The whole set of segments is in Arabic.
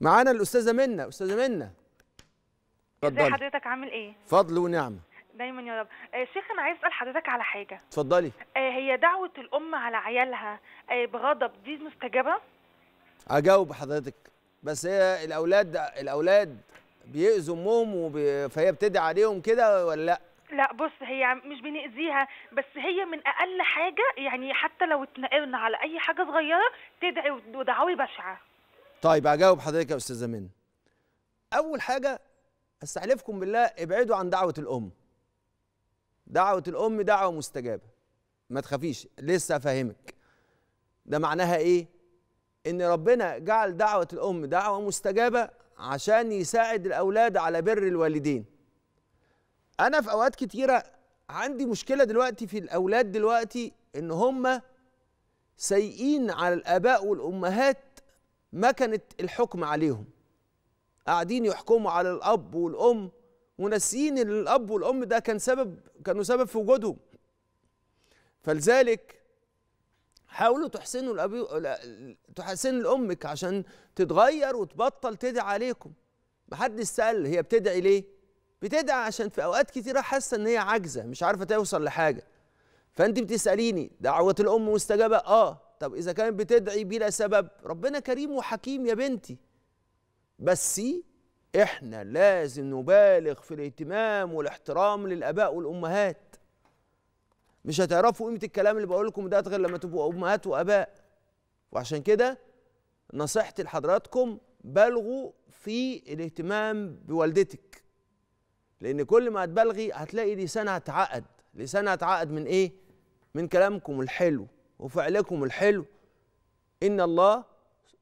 معانا الاستاذه منى استاذه منى اتفضلي ازي حضرتك عامل ايه فضل ونعمه دايما يا رب آه شيخ انا عايز اسال حضرتك على حاجه اتفضلي آه هي دعوه الام على عيالها آه بغضب دي مستجابه اجاوب حضرتك بس هي الاولاد الاولاد بيأذوا امهم وبي... فهي بتدعي عليهم كده ولا لا لا بص هي مش بنأذيها بس هي من أقل حاجة يعني حتى لو اتنقلنا على أي حاجة صغيرة تدعي ودعاوي بشعة طيب هجاوب حضرتك يا استاذه منى اول حاجه استحلفكم بالله ابعدوا عن دعوه الام دعوه الام دعوه مستجابه ما تخافيش لسه افهمك ده معناها ايه ان ربنا جعل دعوه الام دعوه مستجابه عشان يساعد الاولاد على بر الوالدين انا في اوقات كتيره عندي مشكله دلوقتي في الاولاد دلوقتي ان هم سيئين على الاباء والامهات كانت الحكم عليهم قاعدين يحكموا على الاب والام ونسيين ان الاب والام ده كان سبب كانوا سبب في وجودهم فلذلك حاولوا تحسنوا الأبي تحسن لامك عشان تتغير وتبطل تدعي عليكم محدش سال هي بتدعي ليه بتدعي عشان في اوقات كتيره حاسه ان هي عاجزه مش عارفه توصل لحاجه فانت بتساليني دعوه الام مستجابه اه طب إذا كانت بتدعي بلا سبب ربنا كريم وحكيم يا بنتي بس إحنا لازم نبالغ في الاهتمام والاحترام للآباء والأمهات مش هتعرفوا قيمة الكلام اللي بقول لكم ده غير لما تبقوا أمهات وآباء وعشان كده نصيحتي لحضراتكم بالغوا في الاهتمام بوالدتك لأن كل ما هتبالغي هتلاقي لسانها اتعقد لسانها اتعقد من إيه؟ من كلامكم الحلو وفعلكم الحلو إن الله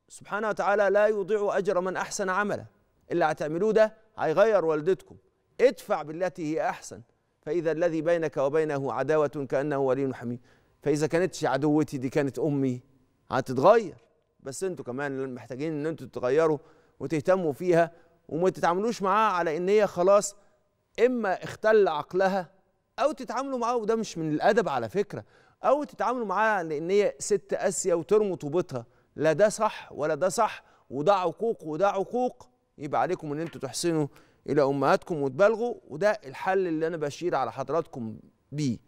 سبحانه وتعالى لا يضيع أجر من أحسن عملا اللي هتعملوه ده هيغير والدتكم ادفع بالتي هي أحسن فإذا الذي بينك وبينه عداوة كأنه ولي حميم فإذا كانتش عدوتي دي كانت أمي هتتغير بس انتوا كمان محتاجين ان انتوا تتغيروا وتهتموا فيها وما تتعاملوش معاها على ان هي خلاص اما اختل عقلها او تتعاملوا معاه وده مش من الادب على فكره او تتعاملوا معاه لان هي ست قاسيه وترمط وبيتها لا ده صح ولا ده صح وده عقوق وده عقوق يبقى عليكم ان انتوا تحسنوا الى امهاتكم وتبالغوا وده الحل اللي انا بشير على حضراتكم بيه